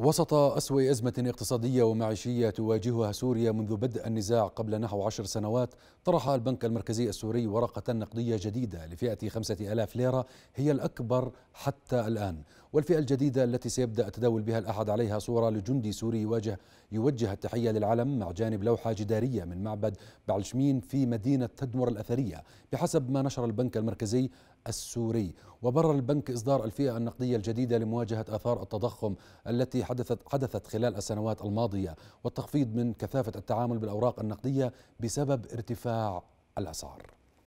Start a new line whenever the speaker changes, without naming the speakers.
وسط أسوأ أزمة اقتصادية ومعيشية تواجهها سوريا منذ بدء النزاع قبل نحو عشر سنوات طرح البنك المركزي السوري ورقة نقدية جديدة لفئة خمسة ألاف ليرة هي الأكبر حتى الآن والفئة الجديدة التي سيبدأ التداول بها الأحد عليها صورة لجندي سوري يواجه يوجه التحية للعلم مع جانب لوحة جدارية من معبد بعلشمين في مدينة تدمر الأثرية بحسب ما نشر البنك المركزي السوري وبرر البنك إصدار الفئة النقدية الجديدة لمواجهة آثار التضخم التي حدثت حدثت خلال السنوات الماضيه والتخفيض من كثافه التعامل بالاوراق النقديه بسبب ارتفاع الاسعار